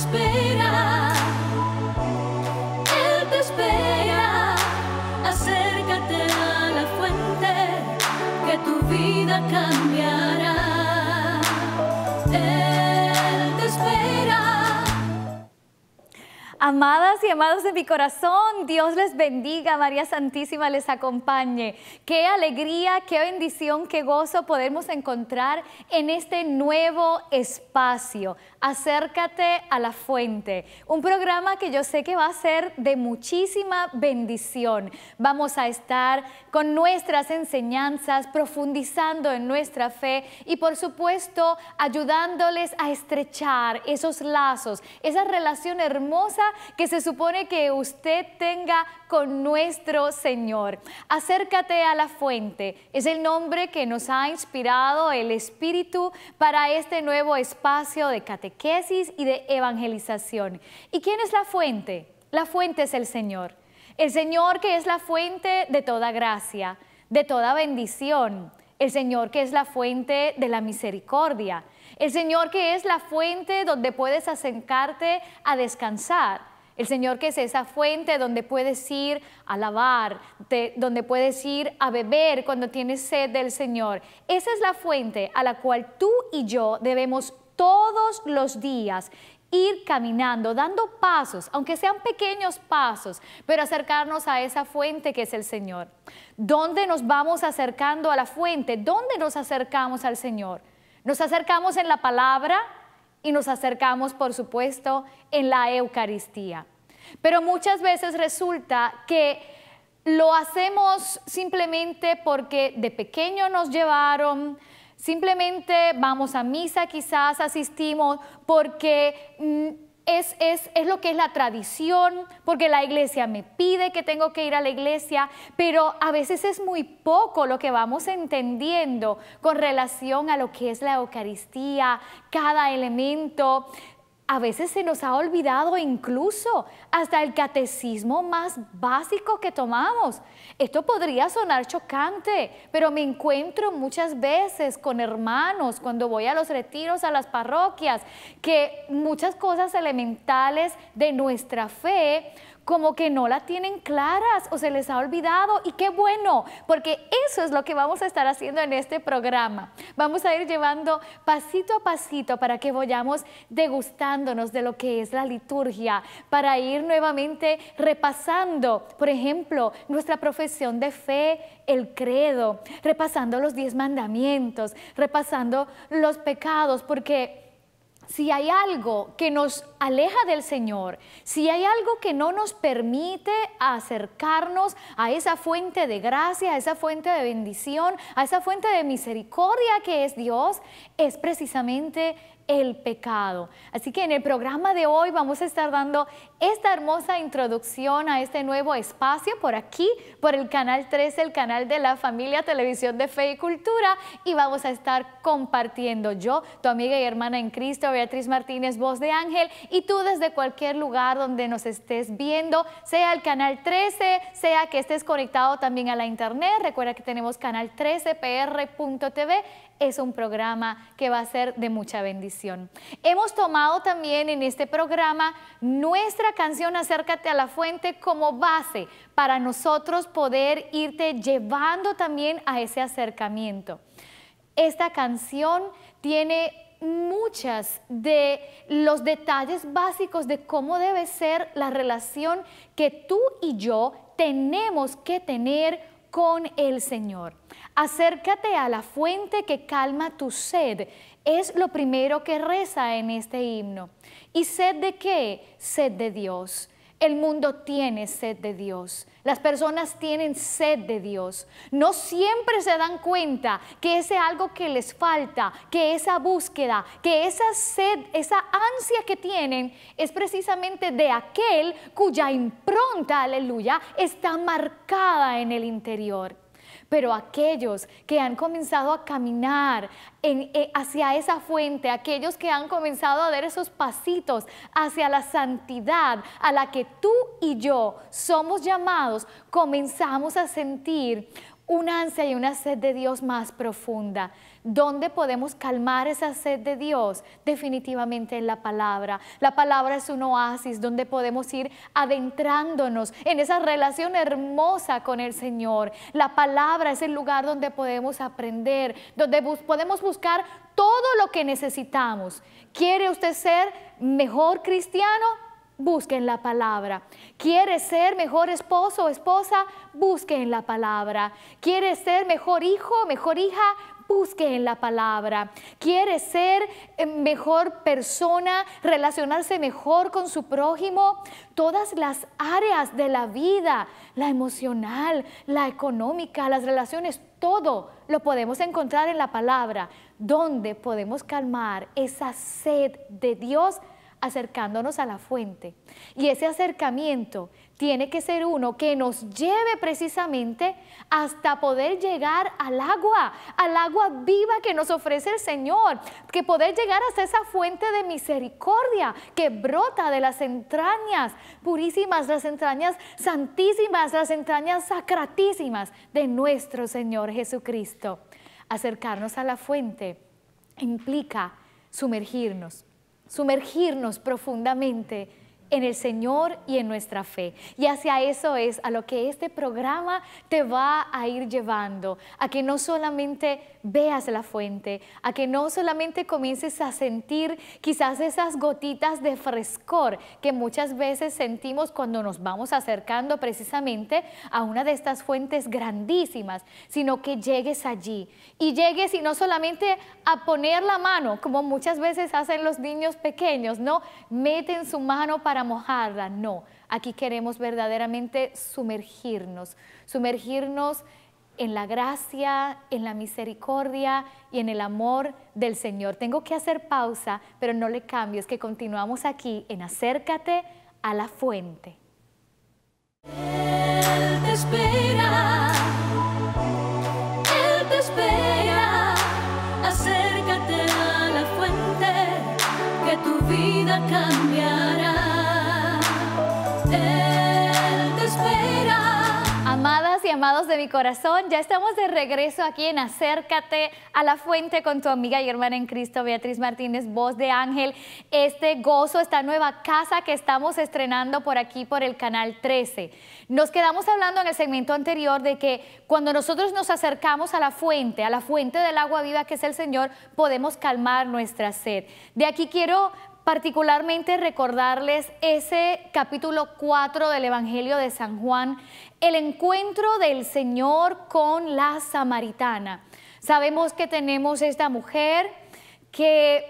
espera, Él te espera. Acércate a la fuente, que tu vida cambia. Amadas y amados de mi corazón, Dios les bendiga, María Santísima les acompañe. Qué alegría, qué bendición, qué gozo podemos encontrar en este nuevo espacio. Acércate a la fuente, un programa que yo sé que va a ser de muchísima bendición. Vamos a estar con nuestras enseñanzas, profundizando en nuestra fe y por supuesto ayudándoles a estrechar esos lazos, esa relación hermosa que se supone que usted tenga con nuestro Señor. Acércate a la fuente. Es el nombre que nos ha inspirado el Espíritu para este nuevo espacio de catequesis y de evangelización. ¿Y quién es la fuente? La fuente es el Señor. El Señor que es la fuente de toda gracia, de toda bendición. El Señor que es la fuente de la misericordia el Señor que es la fuente donde puedes acercarte a descansar. El Señor que es esa fuente donde puedes ir a lavar, donde puedes ir a beber cuando tienes sed del Señor. Esa es la fuente a la cual tú y yo debemos todos los días ir caminando, dando pasos, aunque sean pequeños pasos, pero acercarnos a esa fuente que es el Señor. ¿Dónde nos vamos acercando a la fuente? ¿Dónde nos acercamos al Señor? Nos acercamos en la palabra y nos acercamos, por supuesto, en la Eucaristía. Pero muchas veces resulta que lo hacemos simplemente porque de pequeño nos llevaron, simplemente vamos a misa, quizás asistimos porque mm, es, lo que es la tradición, porque la iglesia me pide que tengo que ir a la iglesia, pero a veces es muy poco lo que vamos entendiendo con relación a lo que es la Eucaristía, cada elemento. A veces se nos ha olvidado incluso hasta el catecismo más básico que tomamos. Esto podría sonar chocante, pero me encuentro muchas veces con hermanos cuando voy a los retiros, a las parroquias, que muchas cosas elementales de nuestra fe como que no la tienen claras o se les ha olvidado y qué bueno, porque eso es lo que vamos a estar haciendo en este programa. Vamos a ir llevando pasito a pasito para que vayamos degustándonos de lo que es la liturgia, para ir nuevamente repasando, por ejemplo, nuestra profesión de fe, el credo, repasando los diez mandamientos, repasando los pecados, porque si hay algo que nos aleja del Señor, si hay algo que no nos permite acercarnos a esa fuente de gracia, a esa fuente de bendición, a esa fuente de misericordia que es Dios, es precisamente el pecado. Así que en el programa de hoy vamos a estar dando esta hermosa introducción a este nuevo espacio por aquí, por el Canal 13, el canal de la familia Televisión de Fe y Cultura, y vamos a estar compartiendo yo, tu amiga y hermana en Cristo, Beatriz Martínez, voz de ángel, y tú desde cualquier lugar donde nos estés viendo, sea el Canal 13, sea que estés conectado también a la internet, recuerda que tenemos canal 13pr.tv es un programa que va a ser de mucha bendición. Hemos tomado también en este programa nuestra canción Acércate a la Fuente como base para nosotros poder irte llevando también a ese acercamiento. Esta canción tiene muchas de los detalles básicos de cómo debe ser la relación que tú y yo tenemos que tener con el Señor. Acércate a la fuente que calma tu sed. Es lo primero que reza en este himno. ¿Y sed de qué? Sed de Dios. El mundo tiene sed de Dios. Las personas tienen sed de Dios. No siempre se dan cuenta que ese algo que les falta, que esa búsqueda, que esa sed, esa ansia que tienen es precisamente de aquel cuya impronta, aleluya, está marcada en el interior. Pero aquellos que han comenzado a caminar eh, hacia esa fuente, aquellos que han comenzado a dar esos pasitos hacia la santidad a la que tú y yo somos llamados, comenzamos a sentir un ansia y una sed de Dios más profunda. ¿Dónde podemos calmar esa sed de Dios? Definitivamente en la palabra. La palabra es un oasis donde podemos ir adentrándonos en esa relación hermosa con el Señor. La palabra es el lugar donde podemos aprender, donde podemos buscar todo lo que necesitamos. ¿Quiere usted ser mejor cristiano? busquen la palabra. quiere ser mejor esposo o esposa? Busquen la palabra. quiere ser mejor hijo o mejor hija? Busquen la palabra. quiere ser eh, mejor persona, relacionarse mejor con su prójimo? Todas las áreas de la vida, la emocional, la económica, las relaciones, todo lo podemos encontrar en la palabra, donde podemos calmar esa sed de Dios acercándonos a la fuente. Y ese acercamiento tiene que ser uno que nos lleve precisamente hasta poder llegar al agua, al agua viva que nos ofrece el Señor, que poder llegar hasta esa fuente de misericordia que brota de las entrañas purísimas, las entrañas santísimas, las entrañas sacratísimas de nuestro Señor Jesucristo. Acercarnos a la fuente implica sumergirnos, sumergirnos profundamente en el Señor y en nuestra fe. Y hacia eso es a lo que este programa te va a ir llevando, a que no solamente veas la fuente, a que no solamente comiences a sentir quizás esas gotitas de frescor que muchas veces sentimos cuando nos vamos acercando precisamente a una de estas fuentes grandísimas, sino que llegues allí y llegues y no solamente a poner la mano, como muchas veces hacen los niños pequeños, ¿no? Meten su mano para mojada, no. Aquí queremos verdaderamente sumergirnos, sumergirnos en la gracia, en la misericordia y en el amor del Señor. Tengo que hacer pausa, pero no le cambies, que continuamos aquí en Acércate a la Fuente. Él te espera, Él te espera, acércate a la fuente, que tu vida cambiará. Amadas y amados de mi corazón, ya estamos de regreso aquí en Acércate a la Fuente con tu amiga y hermana en Cristo, Beatriz Martínez, voz de ángel. Este gozo, esta nueva casa que estamos estrenando por aquí, por el canal 13. Nos quedamos hablando en el segmento anterior de que cuando nosotros nos acercamos a la fuente, a la fuente del agua viva que es el Señor, podemos calmar nuestra sed. De aquí quiero particularmente recordarles ese capítulo 4 del Evangelio de San Juan, el encuentro del Señor con la samaritana. Sabemos que tenemos esta mujer que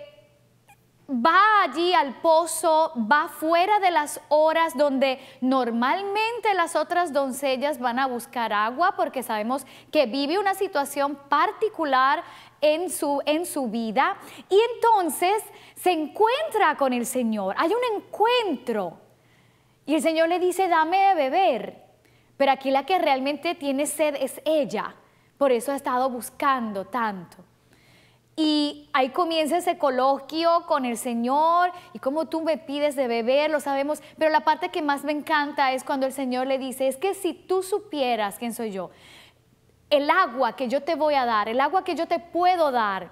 va allí al pozo, va fuera de las horas donde normalmente las otras doncellas van a buscar agua, porque sabemos que vive una situación particular en su, en su vida y entonces se encuentra con el Señor, hay un encuentro y el Señor le dice, dame de beber, pero aquí la que realmente tiene sed es ella, por eso ha estado buscando tanto. Y ahí comienza ese coloquio con el Señor y como tú me pides de beber, lo sabemos, pero la parte que más me encanta es cuando el Señor le dice, es que si tú supieras quién soy yo, el agua que yo te voy a dar, el agua que yo te puedo dar,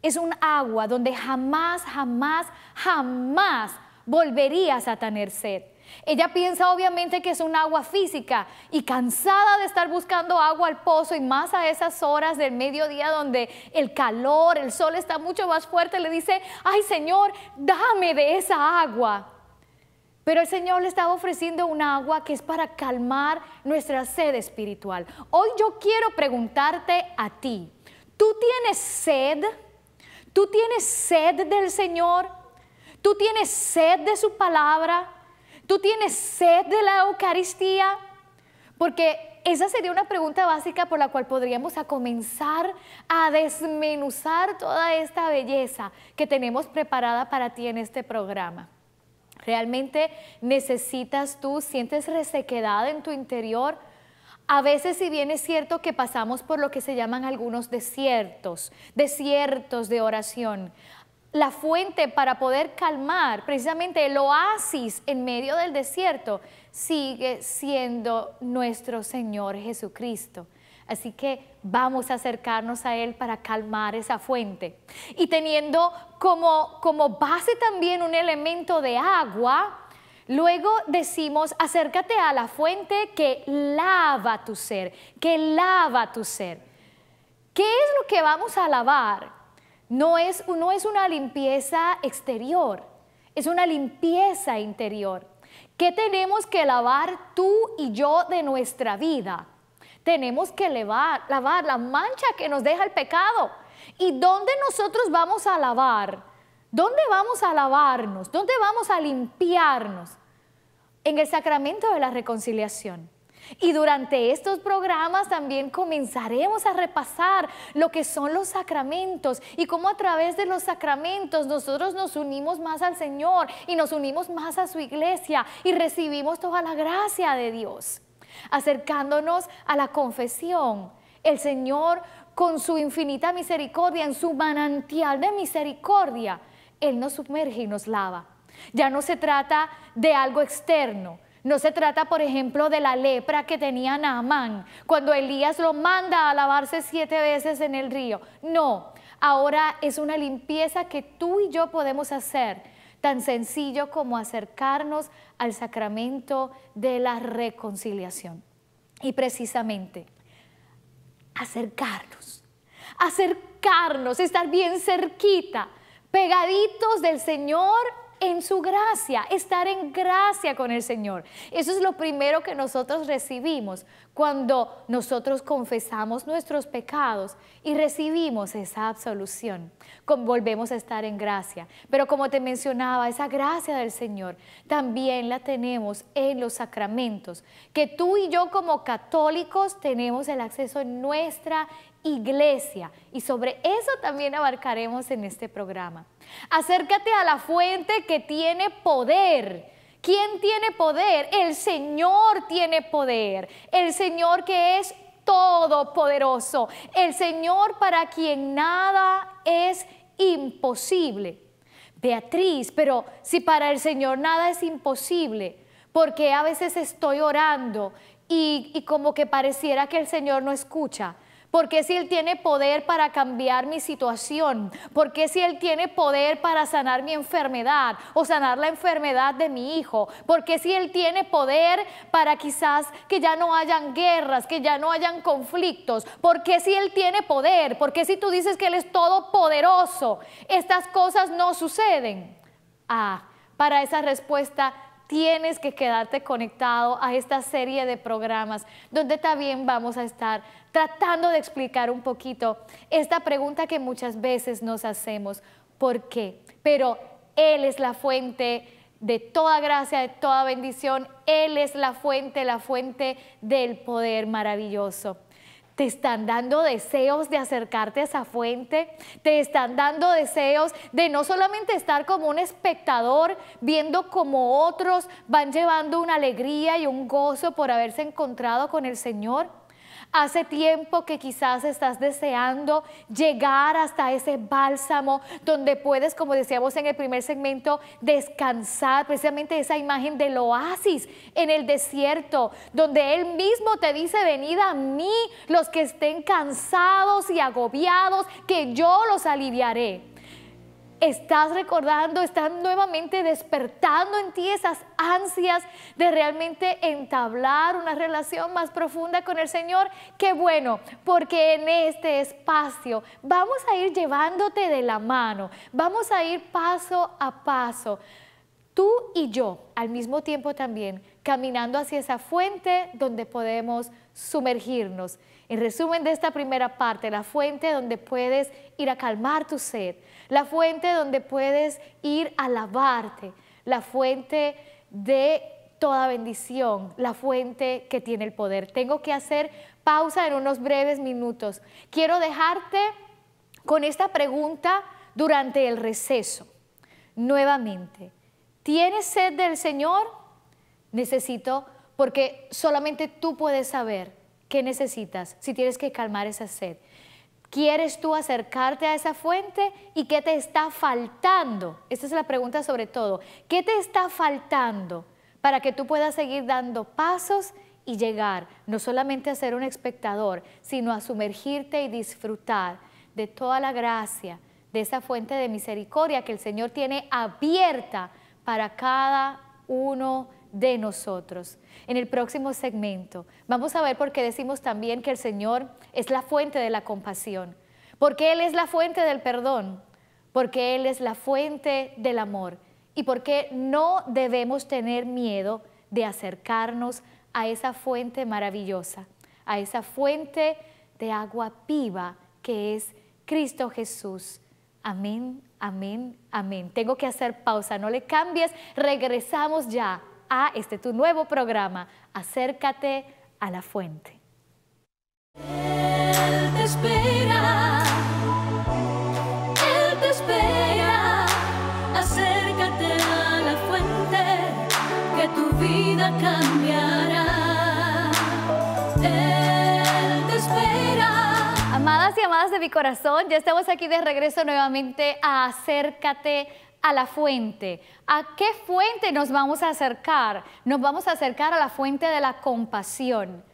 es un agua donde jamás, jamás, jamás volverías a tener sed. Ella piensa obviamente que es un agua física y cansada de estar buscando agua al pozo y más a esas horas del mediodía donde el calor, el sol está mucho más fuerte, le dice, ay Señor, dame de esa agua. Pero el Señor le estaba ofreciendo un agua que es para calmar nuestra sed espiritual. Hoy yo quiero preguntarte a ti, ¿tú tienes sed? ¿Tú tienes sed del Señor? ¿Tú tienes sed de su palabra? ¿Tú tienes sed de la Eucaristía? Porque esa sería una pregunta básica por la cual podríamos a comenzar a desmenuzar toda esta belleza que tenemos preparada para ti en este programa. ¿Realmente necesitas tú? ¿Sientes resequedad en tu interior? A veces, si bien es cierto que pasamos por lo que se llaman algunos desiertos, desiertos de oración, la fuente para poder calmar precisamente el oasis en medio del desierto sigue siendo nuestro Señor Jesucristo. Así que vamos a acercarnos a Él para calmar esa fuente. Y teniendo como, como base también un elemento de agua, Luego decimos, acércate a la fuente que lava tu ser, que lava tu ser. ¿Qué es lo que vamos a lavar? No es, no es una limpieza exterior, es una limpieza interior. ¿Qué tenemos que lavar tú y yo de nuestra vida? tenemos que lavar, la mancha que nos deja el pecado. ¿Y dónde nosotros vamos a lavar? ¿Dónde vamos a lavarnos? ¿Dónde vamos a limpiarnos? En el sacramento de la reconciliación. Y durante estos programas también comenzaremos a repasar lo que son los sacramentos y cómo a través de los sacramentos nosotros nos unimos más al Señor y nos unimos más a su iglesia y recibimos toda la gracia de Dios acercándonos a la confesión. El Señor, con su infinita misericordia, en su manantial de misericordia, Él nos sumerge y nos lava. Ya no se trata de algo externo, no se trata, por ejemplo, de la lepra que tenía Naamán cuando Elías lo manda a lavarse siete veces en el río. No, ahora es una limpieza que tú y yo podemos hacer tan sencillo como acercarnos al sacramento de la reconciliación. Y precisamente, acercarnos, acercarnos, estar bien cerquita, pegaditos del Señor en su gracia, estar en gracia con el Señor. Eso es lo primero que nosotros recibimos cuando nosotros confesamos nuestros pecados y recibimos esa absolución. Volvemos a estar en gracia. Pero como te mencionaba, esa gracia del Señor también la tenemos en los sacramentos, que tú y yo como católicos tenemos el acceso en nuestra iglesia. Y sobre eso también abarcaremos en este programa. Acércate a la fuente que tiene poder. ¿Quién tiene poder? El Señor tiene poder. El Señor que es todopoderoso. El Señor para quien nada es imposible. Beatriz, pero si para el Señor nada es imposible, porque a veces estoy orando y como que pareciera que el Señor no escucha. ¿Por qué si Él tiene poder para cambiar mi situación? ¿Por qué si Él tiene poder para sanar mi enfermedad o sanar la enfermedad de mi hijo? ¿Por qué si Él tiene poder para quizás que ya no hayan guerras, que ya no hayan conflictos? ¿Por qué si Él tiene poder? ¿Por qué si tú dices que Él es todopoderoso? Estas cosas no suceden. Ah, para esa respuesta tienes que quedarte conectado a esta serie de programas donde también vamos a estar tratando de explicar un poquito esta pregunta que muchas veces nos hacemos, ¿por qué? Pero Él es la fuente de toda gracia, de toda bendición, Él es la fuente, la fuente del poder maravilloso te están dando deseos de acercarte a esa fuente, te están dando deseos de no solamente estar como un espectador viendo como otros van llevando una alegría y un gozo por haberse encontrado con el Señor, Hace tiempo que quizás estás deseando llegar hasta ese bálsamo donde puedes, como decíamos en el primer segmento, descansar, precisamente esa imagen del oasis en el desierto, donde Él mismo te dice, venid a mí los que estén cansados y agobiados, que yo los aliviaré estás recordando, estás nuevamente despertando en ti esas ansias de realmente entablar una relación más profunda con el Señor, qué bueno, porque en este espacio vamos a ir llevándote de la mano, vamos a ir paso a paso, tú y yo al mismo tiempo también caminando hacia esa fuente donde podemos sumergirnos. En resumen de esta primera parte, la fuente donde puedes ir a calmar tu sed, la fuente donde puedes ir a lavarte, la fuente de toda bendición, la fuente que tiene el poder. Tengo que hacer pausa en unos breves minutos. Quiero dejarte con esta pregunta durante el receso. Nuevamente, ¿tienes sed del Señor? necesito, porque solamente tú puedes saber qué necesitas, si tienes que calmar esa sed. ¿Quieres tú acercarte a esa fuente y qué te está faltando? Esta es la pregunta sobre todo. ¿Qué te está faltando para que tú puedas seguir dando pasos y llegar no solamente a ser un espectador, sino a sumergirte y disfrutar de toda la gracia, de esa fuente de misericordia que el Señor tiene abierta para cada uno de nosotros. En el próximo segmento vamos a ver por qué decimos también que el Señor es la fuente de la compasión, porque Él es la fuente del perdón, porque Él es la fuente del amor y porque no debemos tener miedo de acercarnos a esa fuente maravillosa, a esa fuente de agua viva que es Cristo Jesús. Amén, amén, amén. Tengo que hacer pausa, no le cambies, regresamos ya a este tu nuevo programa, Acércate a la Fuente. Él te espera, Él te espera, acércate a la fuente, que tu vida cambiará. Él te espera. Amadas y amadas de mi corazón, ya estamos aquí de regreso nuevamente a Acércate la fuente. ¿A qué fuente nos vamos a acercar? Nos vamos a acercar a la fuente de la compasión.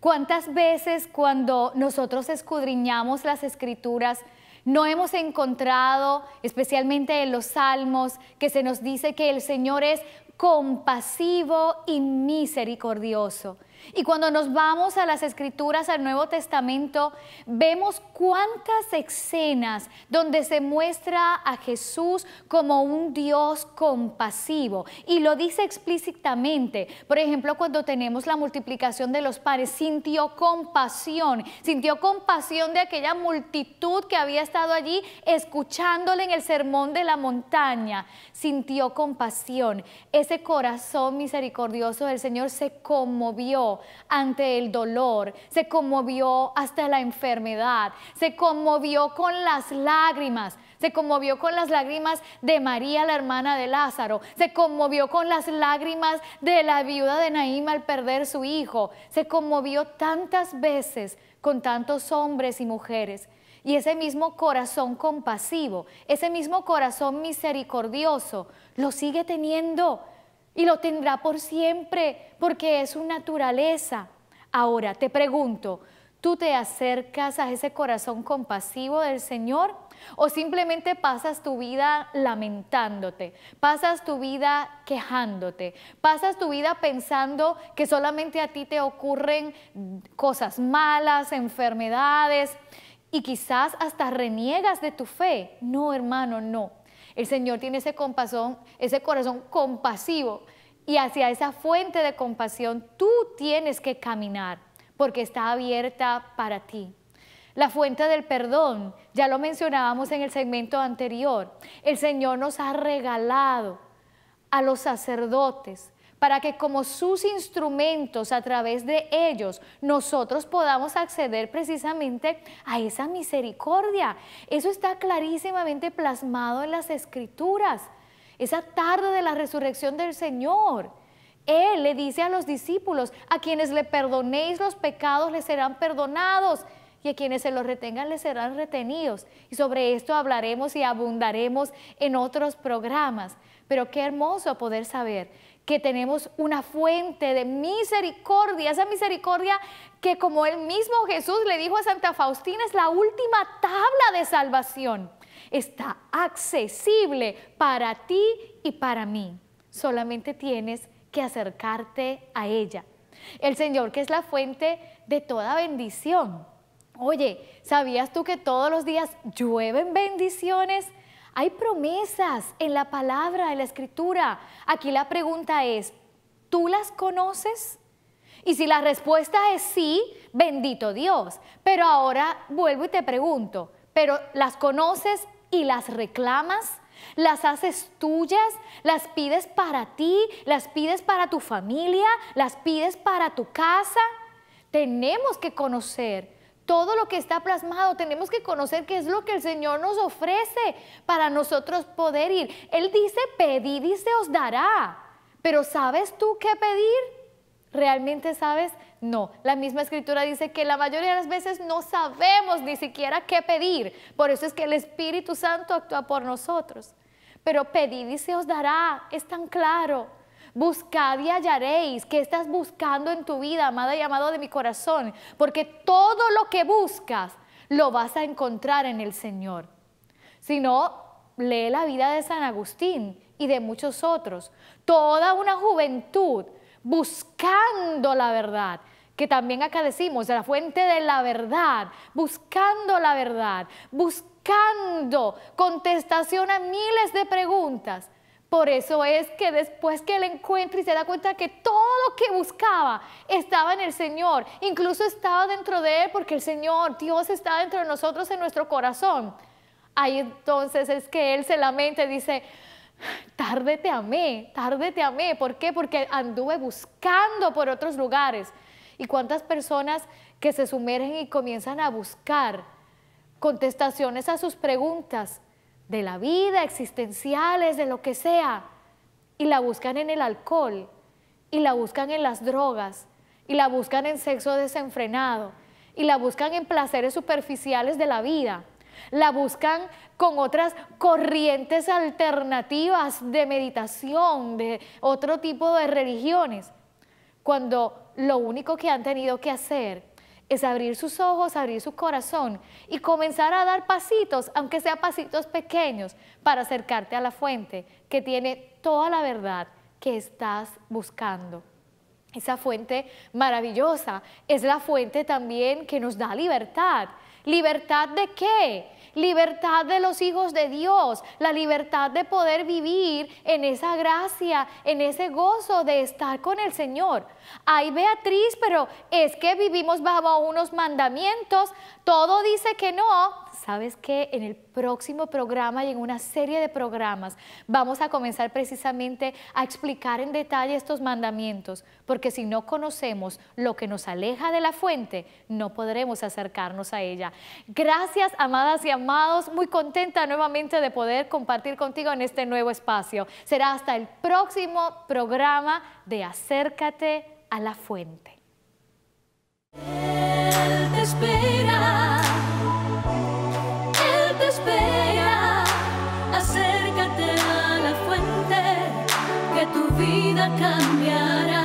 ¿Cuántas veces cuando nosotros escudriñamos las escrituras, no hemos encontrado, especialmente en los salmos, que se nos dice que el Señor es compasivo y misericordioso? Y cuando nos vamos a las escrituras, al Nuevo Testamento, vemos cuántas escenas donde se muestra a Jesús como un Dios compasivo. Y lo dice explícitamente. Por ejemplo, cuando tenemos la multiplicación de los pares, sintió compasión. Sintió compasión de aquella multitud que había estado allí escuchándole en el sermón de la montaña. Sintió compasión. Ese corazón misericordioso del Señor se conmovió ante el dolor, se conmovió hasta la enfermedad, se conmovió con las lágrimas, se conmovió con las lágrimas de María, la hermana de Lázaro, se conmovió con las lágrimas de la viuda de Naima al perder su hijo, se conmovió tantas veces con tantos hombres y mujeres. Y ese mismo corazón compasivo, ese mismo corazón misericordioso, lo sigue teniendo y lo tendrá por siempre porque es su naturaleza. Ahora te pregunto, ¿tú te acercas a ese corazón compasivo del Señor o simplemente pasas tu vida lamentándote, pasas tu vida quejándote, pasas tu vida pensando que solamente a ti te ocurren cosas malas, enfermedades y quizás hasta reniegas de tu fe? No, hermano, no. El Señor tiene ese compasión, ese corazón compasivo y hacia esa fuente de compasión tú tienes que caminar porque está abierta para ti. La fuente del perdón, ya lo mencionábamos en el segmento anterior, el Señor nos ha regalado a los sacerdotes para que como sus instrumentos, a través de ellos, nosotros podamos acceder precisamente a esa misericordia. Eso está clarísimamente plasmado en las Escrituras, esa tarde de la resurrección del Señor. Él le dice a los discípulos, a quienes le perdonéis los pecados les serán perdonados y a quienes se los retengan les serán retenidos. Y sobre esto hablaremos y abundaremos en otros programas. Pero qué hermoso poder saber que tenemos una fuente de misericordia, esa misericordia que como el mismo Jesús le dijo a Santa Faustina es la última tabla de salvación. Está accesible para ti y para mí. Solamente tienes que acercarte a ella. El Señor que es la fuente de toda bendición. Oye, ¿sabías tú que todos los días llueven bendiciones? Hay promesas en la palabra, en la escritura. Aquí la pregunta es, ¿tú las conoces? Y si la respuesta es sí, bendito Dios. Pero ahora vuelvo y te pregunto, ¿pero las conoces y las reclamas? ¿Las haces tuyas? ¿Las pides para ti? ¿Las pides para tu familia? ¿Las pides para tu casa? Tenemos que conocer todo lo que está plasmado, tenemos que conocer qué es lo que el Señor nos ofrece para nosotros poder ir. Él dice, pedid y se os dará, pero ¿sabes tú qué pedir? ¿Realmente sabes? No, la misma escritura dice que la mayoría de las veces no sabemos ni siquiera qué pedir. Por eso es que el Espíritu Santo actúa por nosotros. Pero pedid y se os dará, es tan claro. Buscad y hallaréis. ¿Qué estás buscando en tu vida, amada y amado de mi corazón? Porque todo lo que buscas lo vas a encontrar en el Señor. Si no, lee la vida de San Agustín y de muchos otros. Toda una juventud buscando la verdad, que también acá decimos, la fuente de la verdad, buscando la verdad, buscando contestación a miles de preguntas por eso es que después que él encuentra y se da cuenta que todo lo que buscaba estaba en el Señor, incluso estaba dentro de él porque el Señor, Dios está dentro de nosotros en nuestro corazón. Ahí entonces es que él se lamenta y dice, tarde te amé, tarde te amé. ¿Por qué? Porque anduve buscando por otros lugares. ¿Y cuántas personas que se sumergen y comienzan a buscar contestaciones a sus preguntas de la vida, existenciales, de lo que sea, y la buscan en el alcohol, y la buscan en las drogas, y la buscan en sexo desenfrenado, y la buscan en placeres superficiales de la vida. La buscan con otras corrientes alternativas de meditación, de otro tipo de religiones, cuando lo único que han tenido que hacer es abrir sus ojos, abrir su corazón y comenzar a dar pasitos, aunque sean pasitos pequeños, para acercarte a la fuente que tiene toda la verdad que estás buscando. Esa fuente maravillosa es la fuente también que nos da libertad. ¿Libertad de qué? libertad de los hijos de Dios, la libertad de poder vivir en esa gracia, en ese gozo de estar con el Señor. Ay, Beatriz, pero es que vivimos bajo unos mandamientos, todo dice que no, sabes que en el próximo programa y en una serie de programas vamos a comenzar precisamente a explicar en detalle estos mandamientos, porque si no conocemos lo que nos aleja de la fuente, no podremos acercarnos a ella. Gracias, amadas y amados, muy contenta nuevamente de poder compartir contigo en este nuevo espacio. Será hasta el próximo programa de Acércate a la Fuente. te espera espera, acércate a la fuente, que tu vida cambiará.